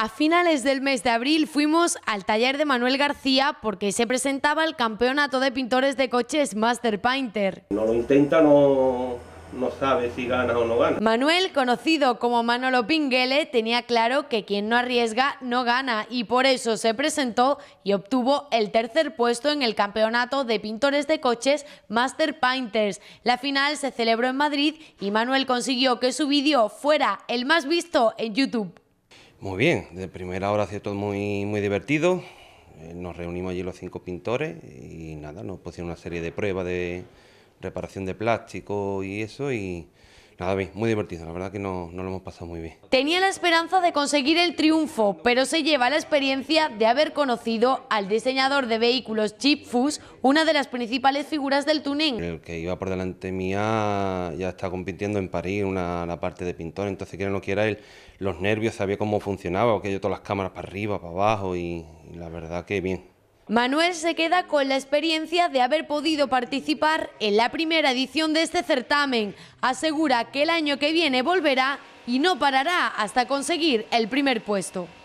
A finales del mes de abril fuimos al taller de Manuel García porque se presentaba el campeonato de pintores de coches Master Painter. No lo intenta, no, no sabe si gana o no gana. Manuel, conocido como Manolo Pinguele, tenía claro que quien no arriesga no gana y por eso se presentó y obtuvo el tercer puesto en el campeonato de pintores de coches Master Painters. La final se celebró en Madrid y Manuel consiguió que su vídeo fuera el más visto en YouTube. Muy bien, de primera hora ha sido todo muy, muy divertido. Eh, nos reunimos allí los cinco pintores y nada, nos pusieron una serie de pruebas de reparación de plástico y eso y Nada, bien, muy divertido, la verdad que no, lo hemos pasado muy bien. Tenía la esperanza de conseguir el triunfo, pero se lleva la experiencia de haber conocido al diseñador de vehículos Chip una de las principales figuras del tuning. El que iba por delante mía ya está compitiendo en París, una, la parte de pintor, entonces quiera o no quiera él, los nervios, sabía cómo funcionaba, que yo todas las cámaras para arriba, para abajo y la verdad que bien. Manuel se queda con la experiencia de haber podido participar en la primera edición de este certamen. Asegura que el año que viene volverá y no parará hasta conseguir el primer puesto.